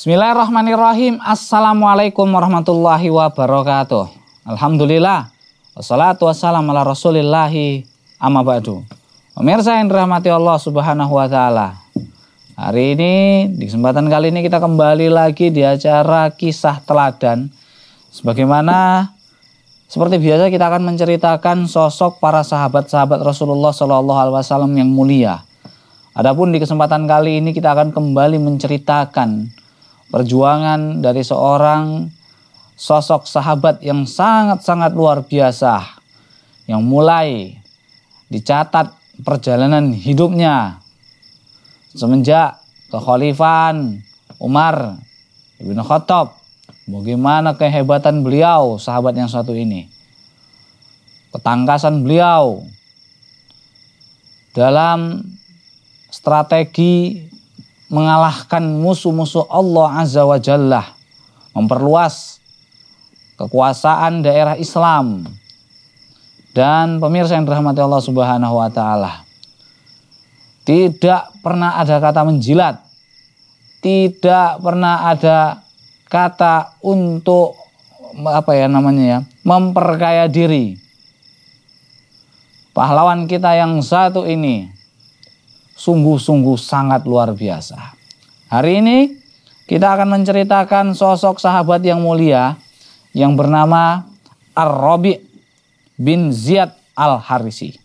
Bismillahirrahmanirrahim. Assalamualaikum warahmatullahi wabarakatuh. Alhamdulillah. Wassalatu wassalamu ala rasulillahi amma ba'du. Pemirsa yang dirahmati Allah subhanahu wa ta'ala. Hari ini, di kesempatan kali ini kita kembali lagi di acara kisah teladan. Sebagaimana seperti biasa kita akan menceritakan sosok para sahabat-sahabat Rasulullah Shallallahu Alaihi Wasallam yang mulia. Adapun di kesempatan kali ini kita akan kembali menceritakan perjuangan dari seorang sosok sahabat yang sangat-sangat luar biasa yang mulai dicatat perjalanan hidupnya semenjak kekhalifan Umar bin Khattab bagaimana kehebatan beliau sahabat yang satu ini ketangkasan beliau dalam strategi mengalahkan musuh-musuh Allah Azza wa Jalla, memperluas kekuasaan daerah Islam. Dan pemirsa yang dirahmati Allah Subhanahu wa taala. Tidak pernah ada kata menjilat. Tidak pernah ada kata untuk apa ya namanya ya, memperkaya diri. Pahlawan kita yang satu ini sungguh-sungguh sangat luar biasa. Hari ini kita akan menceritakan sosok sahabat yang mulia yang bernama Ar-Rabi bin Ziyad Al-Harisi.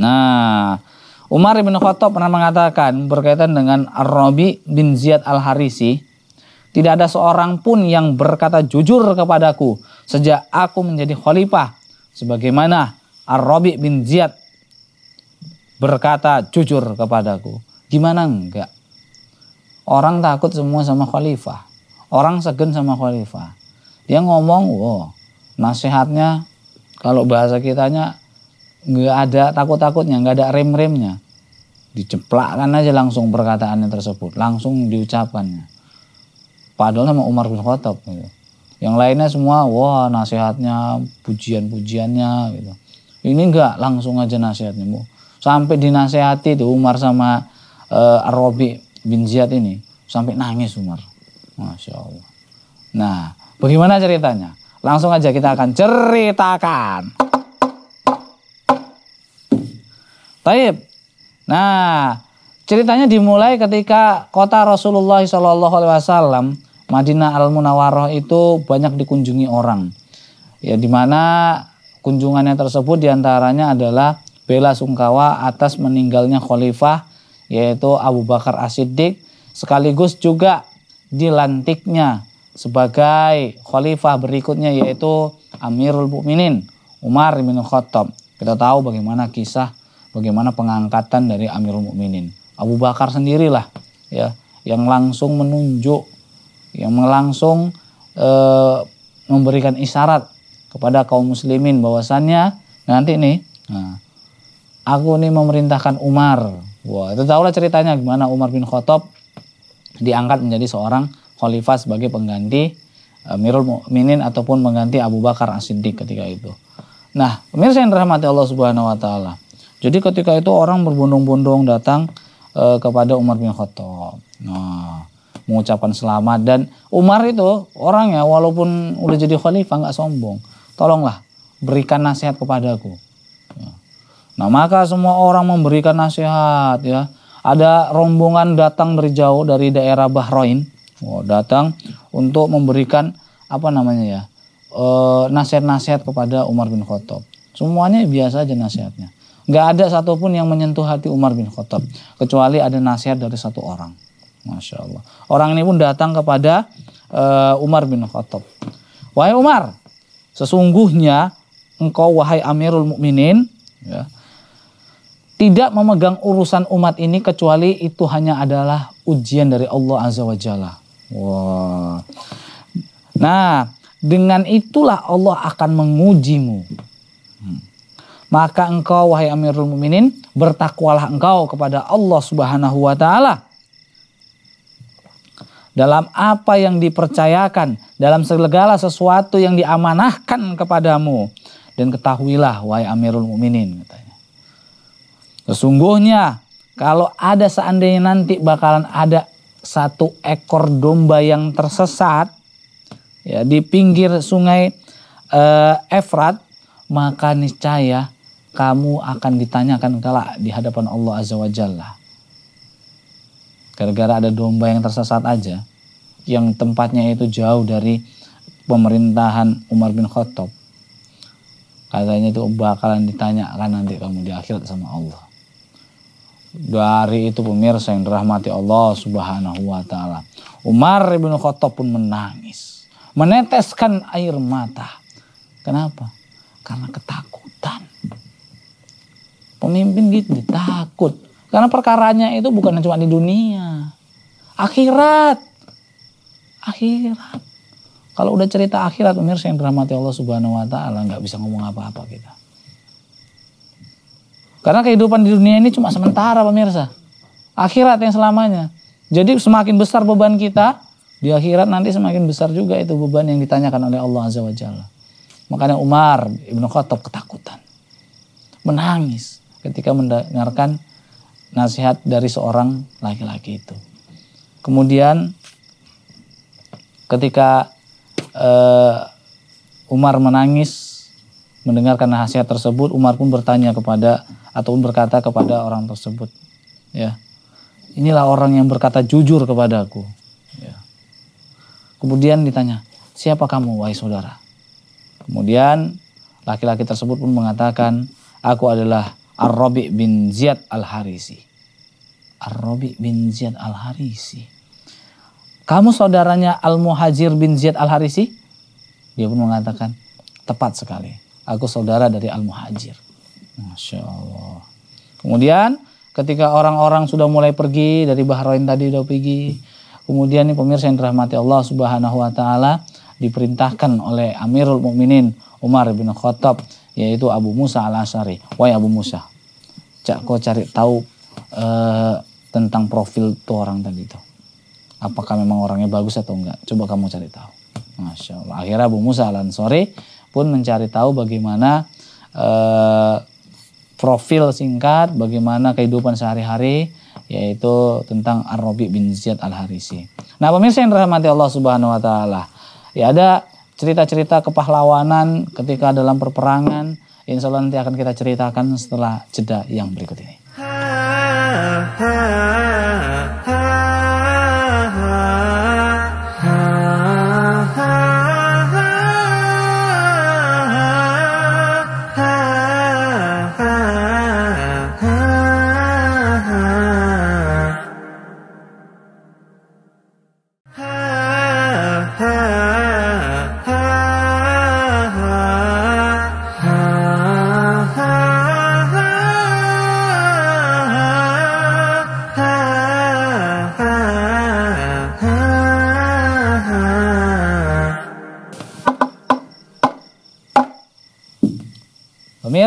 Nah, Umar bin Khattab pernah mengatakan berkaitan dengan Ar-Rabi bin Ziyad Al-Harisi, tidak ada seorang pun yang berkata jujur kepadaku sejak aku menjadi khalifah sebagaimana Ar-Rabi bin Ziyad berkata jujur kepadaku. Gimana enggak? Orang takut semua sama khalifah. Orang segen sama khalifah. Dia ngomong, wow, oh, nasihatnya kalau bahasa kitanya enggak ada takut-takutnya, enggak ada rem-remnya. Diceplakkan aja langsung perkataannya tersebut, langsung diucapkannya. Padahal sama Umar bin Khattab gitu. Yang lainnya semua, wah nasihatnya, pujian-pujiannya gitu. Ini enggak, langsung aja nasihatnya. Bu sampai dinasehati tuh Umar sama uh, eh, ar bin Ziyad ini sampai nangis Umar. Masya Allah. Nah, bagaimana ceritanya? Langsung aja kita akan ceritakan. Taib. Nah, ceritanya dimulai ketika kota Rasulullah Shallallahu Alaihi Wasallam Madinah Al Munawwaroh itu banyak dikunjungi orang. Ya, dimana kunjungannya tersebut diantaranya adalah bela sungkawa atas meninggalnya khalifah yaitu Abu Bakar As-Siddiq sekaligus juga dilantiknya sebagai khalifah berikutnya yaitu Amirul Mukminin Umar bin Khattab. Kita tahu bagaimana kisah bagaimana pengangkatan dari Amirul Mukminin. Abu Bakar sendirilah ya yang langsung menunjuk yang langsung e, memberikan isyarat kepada kaum muslimin bahwasannya nanti nih nah, aku ini memerintahkan Umar. Wah, itu tahulah ceritanya gimana Umar bin Khattab diangkat menjadi seorang khalifah sebagai pengganti eh, Mirul Mukminin ataupun mengganti Abu Bakar As-Siddiq ketika itu. Nah, pemirsa yang dirahmati Allah Subhanahu wa taala. Jadi ketika itu orang berbondong-bondong datang e, kepada Umar bin Khattab. Nah, mengucapkan selamat dan Umar itu orangnya walaupun udah jadi khalifah nggak sombong. Tolonglah berikan nasihat kepadaku. Nah, Nah, maka semua orang memberikan nasihat ya. Ada rombongan datang dari jauh dari daerah Bahrain, oh, datang untuk memberikan apa namanya ya? Eh, nasihat-nasihat kepada Umar bin Khattab. Semuanya biasa aja nasihatnya. nggak ada satupun yang menyentuh hati Umar bin Khattab. Kecuali ada nasihat dari satu orang. Masya Allah. Orang ini pun datang kepada uh, Umar bin Khattab. Wahai Umar, sesungguhnya engkau wahai Amirul Mukminin, ya, tidak memegang urusan umat ini kecuali itu hanya adalah ujian dari Allah Azza wa Jalla. Nah, dengan itulah Allah akan mengujimu. Hmm. Maka engkau wahai Amirul Mukminin bertakwalah engkau kepada Allah Subhanahu wa taala. Dalam apa yang dipercayakan, dalam segala sesuatu yang diamanahkan kepadamu dan ketahuilah wahai Amirul Mukminin katanya Sesungguhnya kalau ada seandainya nanti bakalan ada satu ekor domba yang tersesat ya di pinggir sungai e, Efrat maka niscaya kamu akan ditanyakan kala di hadapan Allah Azza wa Jalla. Gara-gara ada domba yang tersesat aja yang tempatnya itu jauh dari pemerintahan Umar bin Khattab. Katanya itu bakalan ditanyakan nanti kamu di akhirat sama Allah dari itu pemirsa yang dirahmati Allah Subhanahu wa taala. Umar bin Khattab pun menangis, meneteskan air mata. Kenapa? Karena ketakutan. Pemimpin gitu ditakut, karena perkaranya itu bukan cuma di dunia. Akhirat. Akhirat. Kalau udah cerita akhirat pemirsa yang dirahmati Allah Subhanahu wa taala nggak bisa ngomong apa-apa kita. Karena kehidupan di dunia ini cuma sementara pemirsa. Akhirat yang selamanya. Jadi semakin besar beban kita, di akhirat nanti semakin besar juga itu beban yang ditanyakan oleh Allah Azza wa Jalla. Makanya Umar Ibnu Khattab ketakutan. Menangis ketika mendengarkan nasihat dari seorang laki-laki itu. Kemudian ketika uh, Umar menangis mendengarkan nasihat tersebut, Umar pun bertanya kepada ataupun berkata kepada orang tersebut ya inilah orang yang berkata jujur kepadaku ya. kemudian ditanya siapa kamu wahai saudara kemudian laki-laki tersebut pun mengatakan aku adalah Ar-Rabi bin Ziyad Al-Harisi Ar-Rabi bin Ziyad Al-Harisi kamu saudaranya Al-Muhajir bin Ziyad Al-Harisi dia pun mengatakan tepat sekali aku saudara dari Al-Muhajir Masya Allah. Kemudian ketika orang-orang sudah mulai pergi dari Bahrain tadi udah pergi. Kemudian nih pemirsa yang dirahmati Allah Subhanahu wa taala diperintahkan oleh Amirul Mukminin Umar bin Khattab yaitu Abu Musa Al-Asy'ari. Wahai Abu Musa, cak kau cari tahu e, tentang profil tuh orang tadi itu. Apakah memang orangnya bagus atau enggak? Coba kamu cari tahu. Masya Allah. Akhirnya Abu Musa al ansari pun mencari tahu bagaimana eh profil singkat bagaimana kehidupan sehari-hari yaitu tentang Ar-Rabi bin Ziyad Al-Harisi. Nah, pemirsa yang dirahmati Allah Subhanahu wa taala. Ya ada cerita-cerita kepahlawanan ketika dalam perperangan, insya nanti akan kita ceritakan setelah jeda yang berikut ini. Ha, ha.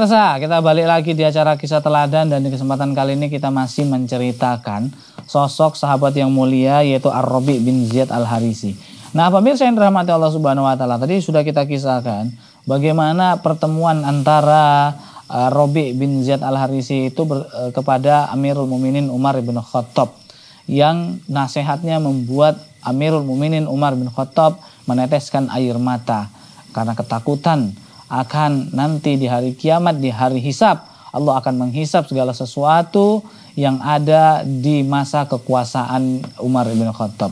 Pemirsa, kita balik lagi di acara kisah teladan dan di kesempatan kali ini kita masih menceritakan sosok sahabat yang mulia yaitu Ar-Rabi bin Ziyad Al-Harisi. Nah, pemirsa yang dirahmati Allah Subhanahu wa taala, tadi sudah kita kisahkan bagaimana pertemuan antara ar eh, Robi bin Ziyad Al-Harisi itu eh, kepada Amirul Muminin Umar bin Khattab yang nasihatnya membuat Amirul Muminin Umar bin Khattab meneteskan air mata karena ketakutan akan nanti di hari kiamat, di hari hisap Allah akan menghisap segala sesuatu yang ada di masa kekuasaan Umar bin Khattab.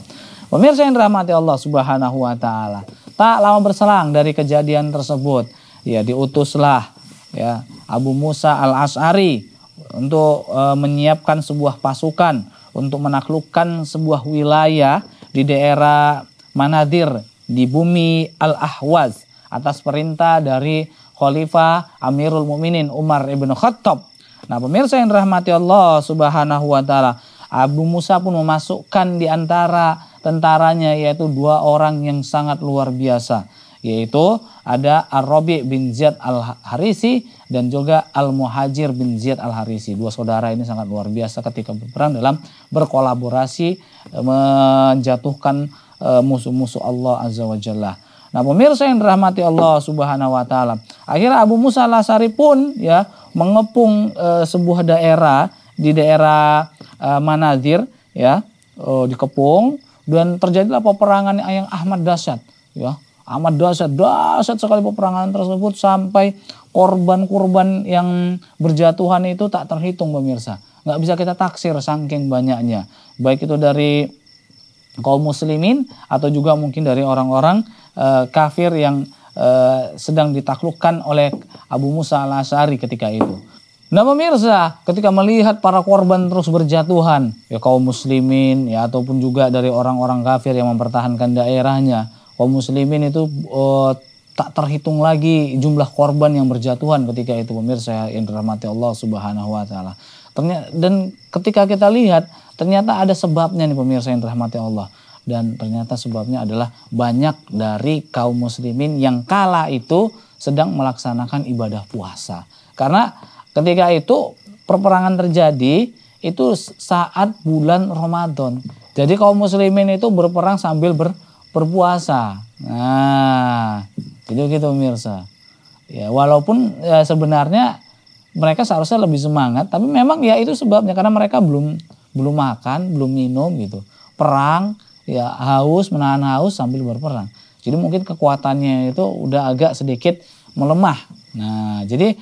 Pemirsa yang dirahmati Allah Subhanahu wa taala. Tak lama berselang dari kejadian tersebut, ya diutuslah ya Abu Musa al asari untuk e, menyiapkan sebuah pasukan untuk menaklukkan sebuah wilayah di daerah Manadir di bumi Al-Ahwaz atas perintah dari Khalifah Amirul Mu'minin Umar ibnu Khattab. Nah, pemirsa yang dirahmati Allah Subhanahu wa taala, Abu Musa pun memasukkan di antara tentaranya yaitu dua orang yang sangat luar biasa, yaitu ada Ar-Rabi bin Ziyad Al-Harisi dan juga Al-Muhajir bin Ziyad Al-Harisi. Dua saudara ini sangat luar biasa ketika berperang dalam berkolaborasi eh, menjatuhkan eh, musuh-musuh Allah Azza wa Jalla. Nah, pemirsa yang dirahmati Allah Subhanahu wa taala. Akhirnya Abu Musa al pun ya mengepung e, sebuah daerah di daerah e, Manazir ya, e, eh, dikepung dan terjadilah peperangan yang Ahmad dahsyat ya. amat dahsyat, dahsyat sekali peperangan tersebut sampai korban-korban yang berjatuhan itu tak terhitung pemirsa. Nggak bisa kita taksir saking banyaknya. Baik itu dari kaum muslimin atau juga mungkin dari orang-orang uh, kafir yang uh, sedang ditaklukkan oleh Abu Musa al-Asy'ari ketika itu. Nah pemirsa, ketika melihat para korban terus berjatuhan, ya kaum muslimin ya ataupun juga dari orang-orang kafir yang mempertahankan daerahnya, kaum muslimin itu uh, tak terhitung lagi jumlah korban yang berjatuhan ketika itu pemirsa ya, yang dirahmati Allah Subhanahu wa taala. Ternyata, dan ketika kita lihat ternyata ada sebabnya nih pemirsa yang dirahmati Allah dan ternyata sebabnya adalah banyak dari kaum muslimin yang kala itu sedang melaksanakan ibadah puasa. Karena ketika itu perperangan terjadi itu saat bulan Ramadan. Jadi kaum muslimin itu berperang sambil ber, berpuasa. Nah, jadi gitu pemirsa. Ya, walaupun ya, sebenarnya mereka seharusnya lebih semangat tapi memang ya itu sebabnya karena mereka belum belum makan belum minum gitu perang ya haus menahan haus sambil berperang jadi mungkin kekuatannya itu udah agak sedikit melemah nah jadi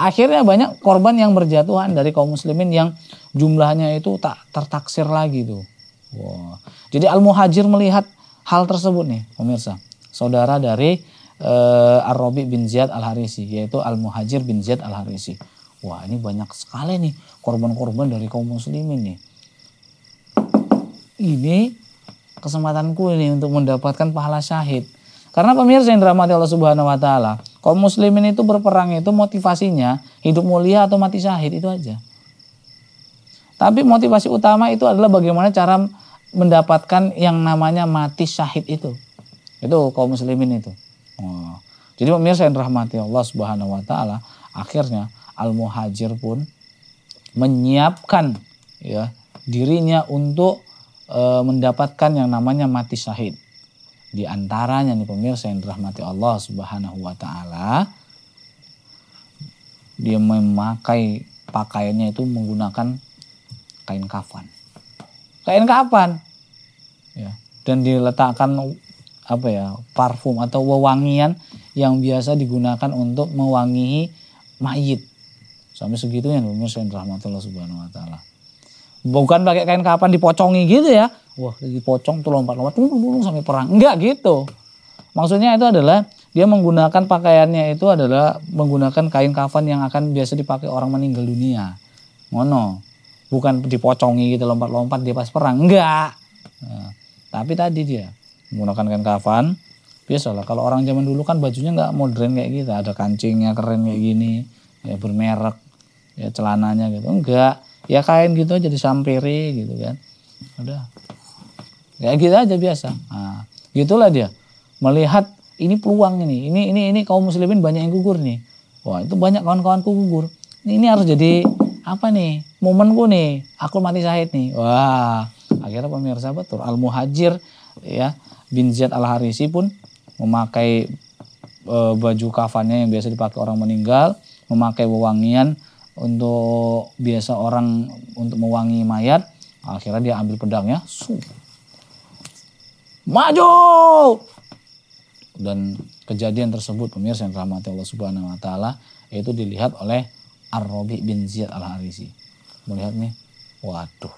akhirnya banyak korban yang berjatuhan dari kaum muslimin yang jumlahnya itu tak tertaksir lagi tuh wow. jadi al muhajir melihat hal tersebut nih pemirsa saudara dari uh, Ar-Rabi bin Ziyad Al-Harisi yaitu Al-Muhajir bin Ziyad Al-Harisi. Wah, ini banyak sekali nih korban-korban dari kaum muslimin nih. Ini kesempatanku ini untuk mendapatkan pahala syahid. Karena pemirsa yang dirahmati Allah Subhanahu wa taala, kaum muslimin itu berperang itu motivasinya hidup mulia atau mati syahid itu aja. Tapi motivasi utama itu adalah bagaimana cara mendapatkan yang namanya mati syahid itu. Itu kaum muslimin itu. Jadi pemirsa yang rahmati Allah Subhanahu wa taala, akhirnya al-muhajir pun menyiapkan ya dirinya untuk e, mendapatkan yang namanya mati syahid. Di antaranya nih pemirsa yang dirahmati Allah Subhanahu wa taala dia memakai pakaiannya itu menggunakan kain kafan. Kain kafan. Ya. Dan diletakkan apa ya parfum atau wewangian yang biasa digunakan untuk mewangihi mayit sampai segitu ya. Nusain rahmatullah subhanahu wa taala bukan pakai kain kapan dipocongi gitu ya wah dipocong tuh lompat-lompat dulu sampai perang enggak gitu maksudnya itu adalah dia menggunakan pakaiannya itu adalah menggunakan kain kafan yang akan biasa dipakai orang meninggal dunia Mono, bukan dipocongi gitu lompat-lompat dia pas perang enggak nah, tapi tadi dia menggunakan kain kafan biasalah kalau orang zaman dulu kan bajunya nggak modern kayak gitu ada kancingnya keren kayak gini ya bermerek ya celananya gitu enggak ya kain gitu jadi sampiri gitu kan udah kayak gitu aja biasa nah, gitulah dia melihat ini peluang ini ini ini ini kaum muslimin banyak yang gugur nih wah itu banyak kawan-kawanku gugur ini, ini harus jadi apa nih momenku nih aku mati syahid nih wah akhirnya pemirsa betul al muhajir ya bin Ziyad al-Harisi pun memakai e, baju kafannya yang biasa dipakai orang meninggal, memakai wewangian untuk biasa orang untuk mewangi mayat. Akhirnya dia ambil pedangnya, su. Maju! Dan kejadian tersebut pemirsa yang rahmati Allah Subhanahu wa taala itu dilihat oleh Ar-Rabi bin Ziyad Al-Harisi. Melihat nih, waduh.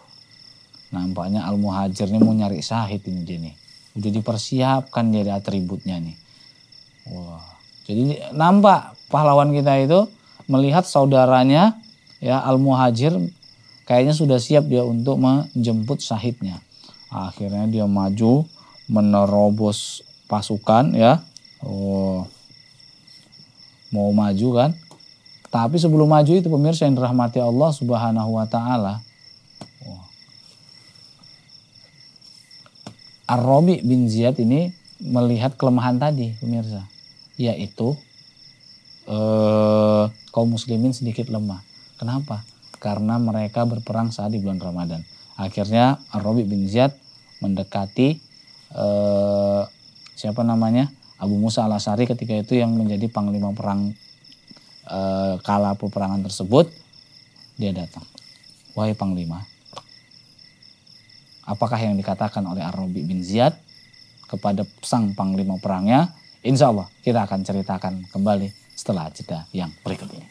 Nampaknya Al-Muhajir ini mau nyari sahid ini dia jadi dipersiapkan jadi atributnya nih. Wah. Jadi nampak pahlawan kita itu melihat saudaranya ya Al-Muhajir kayaknya sudah siap dia untuk menjemput syahidnya. Akhirnya dia maju menerobos pasukan ya. Oh. Mau maju kan? Tapi sebelum maju itu pemirsa yang dirahmati Allah Subhanahu wa taala, Ar-Rabi bin Ziyad ini melihat kelemahan tadi pemirsa yaitu eh, kaum muslimin sedikit lemah. Kenapa? Karena mereka berperang saat di bulan Ramadan. Akhirnya Ar-Rabi bin Ziyad mendekati eh, siapa namanya? Abu Musa al-Asari ketika itu yang menjadi panglima perang eh, kala peperangan tersebut dia datang. Wahai panglima, apakah yang dikatakan oleh Ar-Rabi bin Ziyad kepada sang panglima perangnya. Insya Allah kita akan ceritakan kembali setelah jeda yang berikut ini.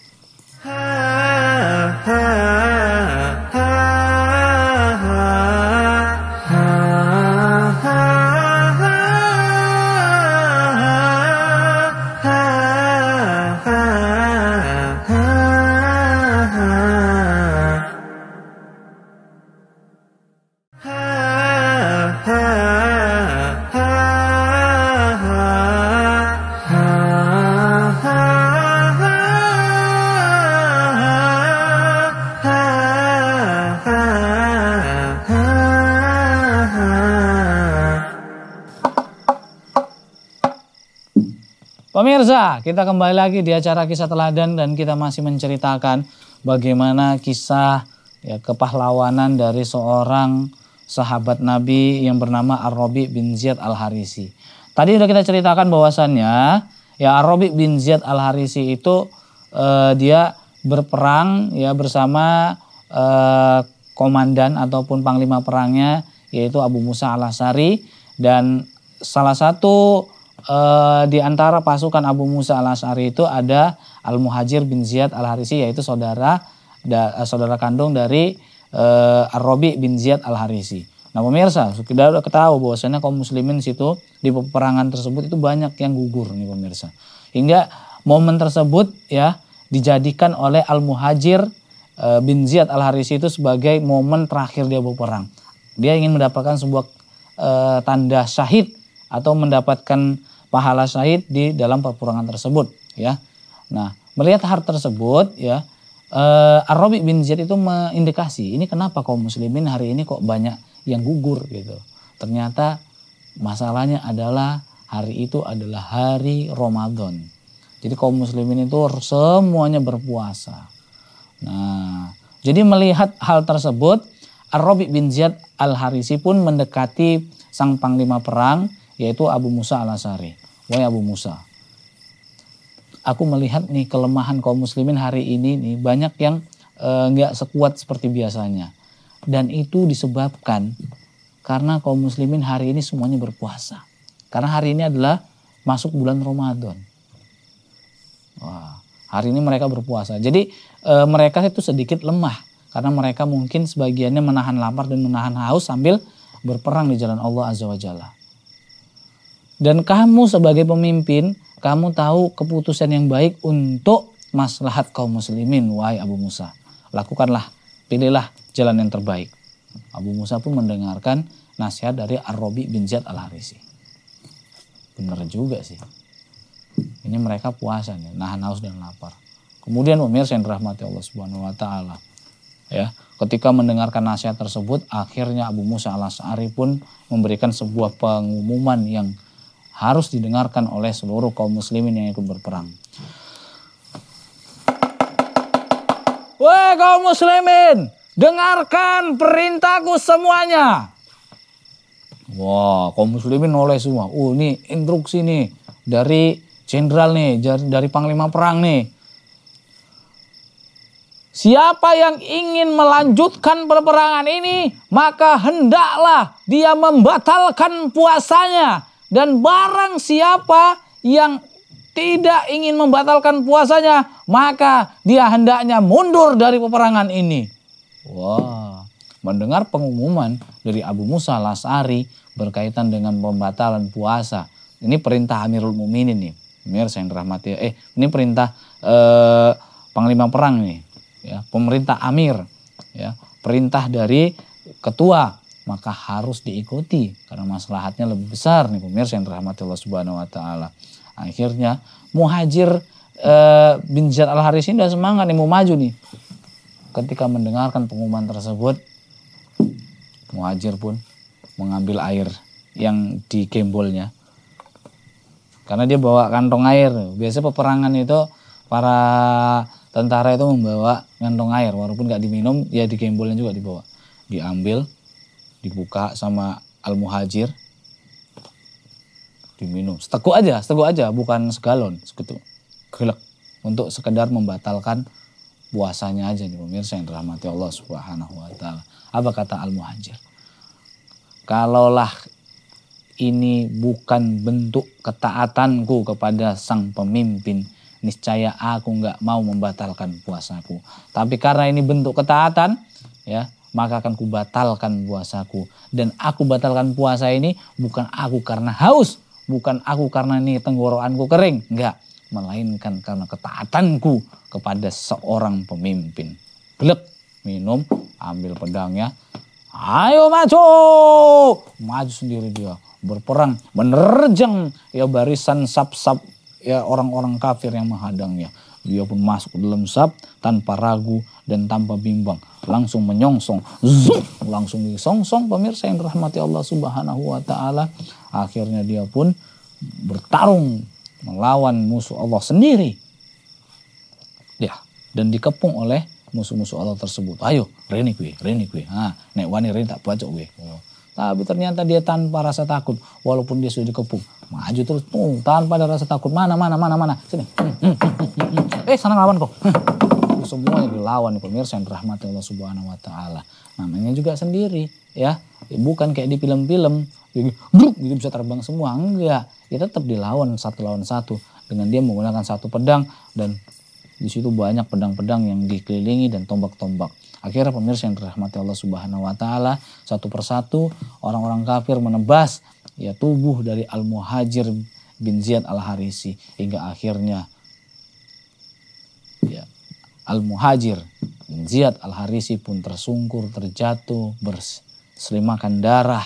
kita kembali lagi di acara kisah teladan dan kita masih menceritakan bagaimana kisah ya, kepahlawanan dari seorang sahabat Nabi yang bernama Ar-Rabi bin Ziyad Al-Harisi. Tadi sudah kita ceritakan bahwasannya ya Ar-Rabi bin Ziyad Al-Harisi itu eh, dia berperang ya bersama eh, komandan ataupun panglima perangnya yaitu Abu Musa Al-Asari dan salah satu e, di antara pasukan Abu Musa al-Asy'ari itu ada Al-Muhajir bin Ziyad al-Harisi yaitu saudara da, eh, saudara kandung dari e, Ar-Rabi bin Ziyad al-Harisi. Nah pemirsa, kita sudah ketahui bahwasanya kaum muslimin situ di peperangan tersebut itu banyak yang gugur nih pemirsa. Hingga momen tersebut ya dijadikan oleh Al-Muhajir bin Ziyad Al-Harisi itu sebagai momen terakhir dia berperang. Dia ingin mendapatkan sebuah e, tanda syahid atau mendapatkan pahala syahid di dalam perpurangan tersebut ya. Nah, melihat hal tersebut ya eh, ar bin Ziyad itu mengindikasi ini kenapa kaum muslimin hari ini kok banyak yang gugur gitu. Ternyata masalahnya adalah hari itu adalah hari Ramadan. Jadi kaum muslimin itu semuanya berpuasa. Nah, jadi melihat hal tersebut ar bin Ziyad Al-Harisi pun mendekati sang panglima perang yaitu Abu Musa Al-Asari. Wahai Abu Musa, aku melihat nih kelemahan kaum muslimin hari ini nih banyak yang eh, nggak e, sekuat seperti biasanya. Dan itu disebabkan karena kaum muslimin hari ini semuanya berpuasa. Karena hari ini adalah masuk bulan Ramadan. Wah, hari ini mereka berpuasa. Jadi e, mereka itu sedikit lemah karena mereka mungkin sebagiannya menahan lapar dan menahan haus sambil berperang di jalan Allah Azza wa Jalla. Dan kamu sebagai pemimpin, kamu tahu keputusan yang baik untuk maslahat kaum muslimin, wahai Abu Musa. Lakukanlah, pilihlah jalan yang terbaik. Abu Musa pun mendengarkan nasihat dari ar rabi bin Ziyad Al-Harisi. benar juga sih. Ini mereka puasa nih, nahan haus dan lapar. Kemudian pemirsa yang dirahmati Allah Subhanahu wa taala. Ya, ketika mendengarkan nasihat tersebut, akhirnya Abu Musa Al-Asy'ari pun memberikan sebuah pengumuman yang harus didengarkan oleh seluruh kaum muslimin yang ikut berperang. Wah kaum muslimin, dengarkan perintahku semuanya. Wah, kaum muslimin oleh semua. Oh, ini instruksi nih dari jenderal nih, dari panglima perang nih. Siapa yang ingin melanjutkan peperangan ini, maka hendaklah dia membatalkan puasanya dan barang siapa yang tidak ingin membatalkan puasanya, maka dia hendaknya mundur dari peperangan ini. Wah, mendengar pengumuman dari Abu Musa Lasari berkaitan dengan pembatalan puasa. Ini perintah Amirul Mukminin nih. Mir yang dirahmati. Eh, ini perintah eh, panglima perang nih, ya, pemerintah Amir, ya, perintah dari ketua maka harus diikuti karena maslahatnya lebih besar nih pemirsa yang terhormat Allah Subhanahu wa taala. Akhirnya Muhajir e, bin Zaid Al Haris ini udah semangat nih mau maju nih. Ketika mendengarkan pengumuman tersebut Muhajir pun mengambil air yang di gembolnya. Karena dia bawa kantong air. Biasanya peperangan itu para tentara itu membawa kantong air walaupun gak diminum ya di gembolnya juga dibawa. Diambil dibuka sama Al Muhajir diminum seteguk aja seteguk aja bukan segalon segitu gelek untuk sekedar membatalkan puasanya aja nih pemirsa yang dirahmati Allah Subhanahu wa taala. Apa kata Al Muhajir? Kalaulah ini bukan bentuk ketaatanku kepada sang pemimpin, niscaya aku nggak mau membatalkan puasaku. Tapi karena ini bentuk ketaatan, ya maka akan kubatalkan puasaku. Dan aku batalkan puasa ini bukan aku karena haus, bukan aku karena ini tenggorokanku kering, enggak, melainkan karena ketaatanku kepada seorang pemimpin. Blek, minum, ambil pedangnya, ayo maju, maju sendiri dia, berperang, menerjang ya barisan sap-sap ya orang-orang kafir yang menghadangnya. Dia pun masuk dalam sap tanpa ragu dan tanpa bimbang langsung menyongsong zoom langsung disongsong pemirsa yang dirahmati Allah Subhanahu wa taala akhirnya dia pun bertarung melawan musuh Allah sendiri ya dan dikepung oleh musuh-musuh Allah tersebut ayo reni kue reni kue ha nek wani reni tak baca kue tapi ternyata dia tanpa rasa takut walaupun dia sudah dikepung maju terus tuh tanpa ada rasa takut mana mana mana mana sini hmm, hmm, hmm, eh sana lawan kok semua yang dilawan pemirsa yang rahmati Allah Subhanahu wa taala. Namanya juga sendiri ya. Bukan kayak di film-film gruk gitu bisa terbang semua enggak. Ya tetap dilawan satu lawan satu dengan dia menggunakan satu pedang dan di situ banyak pedang-pedang yang dikelilingi dan tombak-tombak. Akhirnya pemirsa yang dirahmati Allah Subhanahu wa taala, satu persatu orang-orang kafir menebas ya tubuh dari Al-Muhajir bin Ziyad Al-Harisi hingga akhirnya Al-Muhajir bin Ziyad Al-Harisi pun tersungkur, terjatuh, berselimakan darah.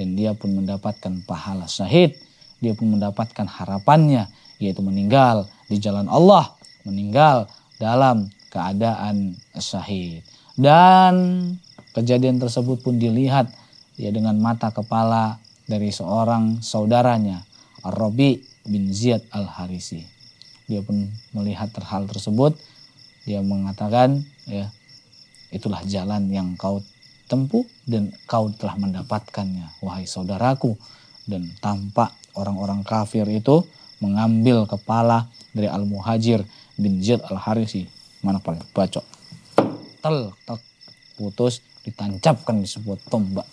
Dan dia pun mendapatkan pahala syahid. Dia pun mendapatkan harapannya, yaitu meninggal di jalan Allah. Meninggal dalam keadaan syahid. Dan kejadian tersebut pun dilihat ya dengan mata kepala dari seorang saudaranya, Ar-Rabi bin Ziyad Al-Harisi dia pun melihat hal tersebut dia mengatakan ya itulah jalan yang kau tempuh dan kau telah mendapatkannya wahai saudaraku dan tampak orang-orang kafir itu mengambil kepala dari Al-Muhajir bin Jid Al-Harisi mana paling bacok tel tek putus ditancapkan di sebuah tombak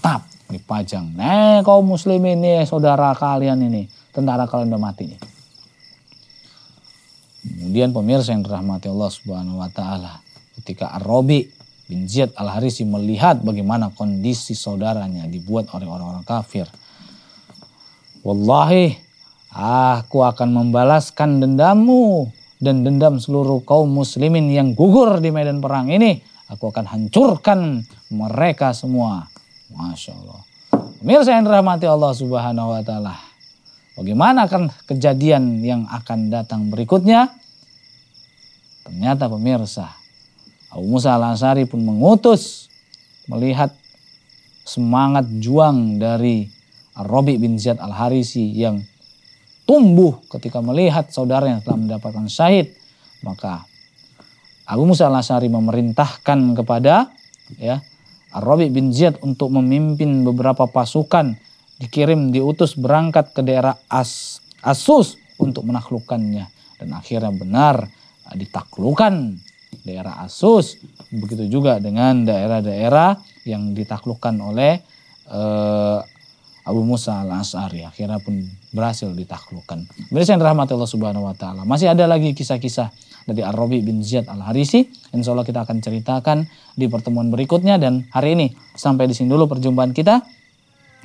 tap dipajang nih kau muslim ini, saudara kalian ini tentara kalian udah mati nih Kemudian pemirsa yang dirahmati Allah Subhanahu wa taala, ketika Ar-Rabi bin Ziyad Al-Harisi melihat bagaimana kondisi saudaranya dibuat oleh orang-orang kafir. Wallahi, aku akan membalaskan dendammu dan dendam seluruh kaum muslimin yang gugur di medan perang ini. Aku akan hancurkan mereka semua. Masya Allah. Pemirsa yang dirahmati Allah subhanahu wa ta'ala. Bagaimana akan kejadian yang akan datang berikutnya? Ternyata pemirsa, Abu Musa al-Ansari pun mengutus melihat semangat juang dari Robi bin Ziyad al-Harisi yang tumbuh ketika melihat saudara yang telah mendapatkan syahid. Maka Abu Musa al-Ansari memerintahkan kepada ya Robi bin Ziyad untuk memimpin beberapa pasukan dikirim, diutus berangkat ke daerah As Asus untuk menaklukkannya dan akhirnya benar eh, ditaklukkan daerah Asus. Begitu juga dengan daerah-daerah yang ditaklukkan oleh uh, Abu Musa al-As'ari akhirnya pun berhasil ditaklukkan. Berarti yang rahmat Allah Subhanahu wa taala. Masih ada lagi kisah-kisah dari ar bin Ziyad al-Harisi. Insya Allah kita akan ceritakan di pertemuan berikutnya dan hari ini sampai di sini dulu perjumpaan kita.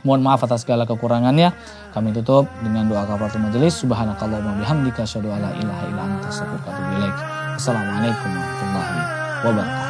Mohon maaf atas segala kekurangannya. Kami tutup dengan doa kafaratul majelis. Subhanakallahumma bihamdika asyhadu alla ilaha illa anta astaghfiruka wa atubu ilaik. Assalamualaikum warahmatullahi wabarakatuh.